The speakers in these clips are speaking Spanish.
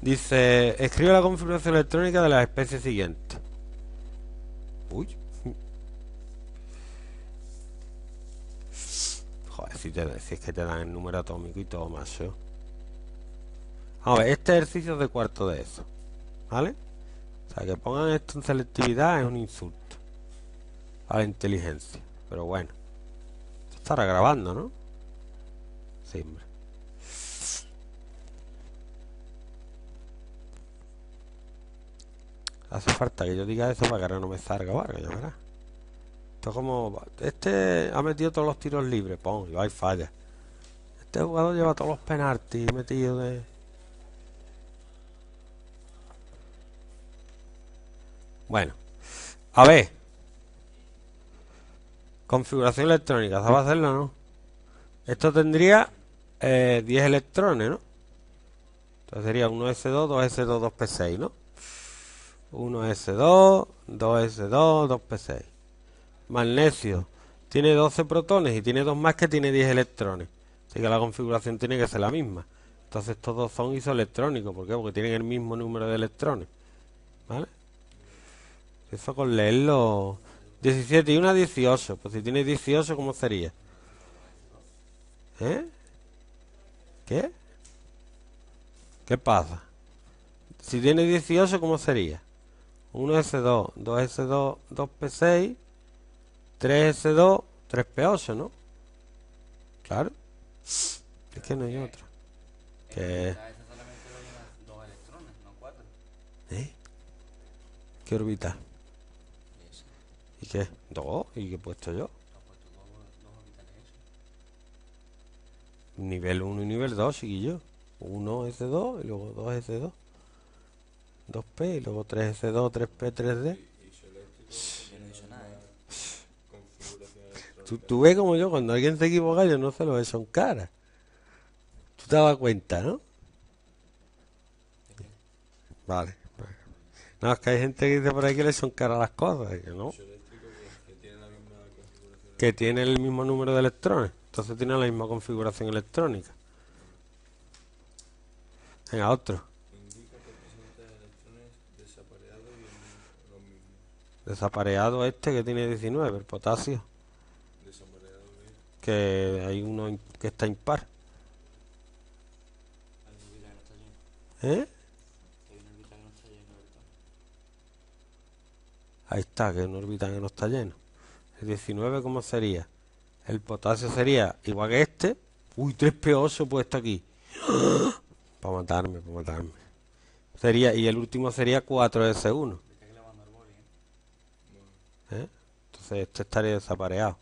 Dice, escribe la configuración electrónica de la especie siguiente Uy. Joder, si, te, es que te dan el número atómico y todo más. Vamos A ver, este ejercicio es de cuarto de eso. ¿Vale? O sea, que pongan esto en selectividad es un insulto a la inteligencia. Pero bueno. Esto estará grabando, ¿no? Siempre. hace falta que yo diga eso para que ahora no me salga o ya verás. Esto como. Este ha metido todos los tiros libres, pon, y hay falla. Este jugador lleva todos los penaltis metidos de. Bueno, a ver. Configuración electrónica, ¿sabes hacerlo no? Esto tendría 10 eh, electrones, ¿no? Entonces sería 1S2, 2S2, 2P6, ¿no? 1S2, 2S2, 2P6. Magnesio tiene 12 protones y tiene dos más que tiene 10 electrones. Así que la configuración tiene que ser la misma. Entonces dos son isoelectrónicos. ¿Por qué? Porque tienen el mismo número de electrones. ¿Vale? Eso con leerlo. 17 y una 18. Pues si tiene 18, ¿cómo sería? ¿Eh? ¿Qué? ¿Qué pasa? Si tiene 18, ¿cómo sería? 1S2, 2S2, 2P6, 3S2, 3P8, ¿no? Claro. Es que no hay otra. Eh, que... ¿Eh? ¿Qué órbita? ¿Y qué? orbita? y qué ¿Y qué he puesto yo? Pues nivel 1 y nivel 2, chiquillo. 1 S2 y luego 2 S2. 2P y luego 3C2, 3P, 3D. Tú, tú ves como yo, cuando alguien se equivoca, yo no se lo ve, son caras Tú te das cuenta, ¿no? Vale. Pues. No, es que hay gente que dice por ahí que le son caras las cosas, que no. Que tiene el mismo número de electrones, entonces tiene la misma configuración electrónica. Venga, otro. Desapareado este que tiene 19, el potasio. Desapareado, Que hay uno que está impar. ¿Eh? Ahí está, que un orbital que no está lleno. El 19, ¿cómo sería? El potasio sería igual que este. Uy, 3P8 puesto aquí. para matarme, para matarme. Sería, y el último sería 4S1. ¿eh? Entonces este estaría desapareado.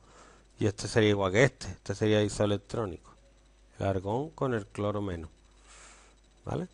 Y este sería igual que este. Este sería isoelectrónico. El argón con el cloro menos. ¿Vale?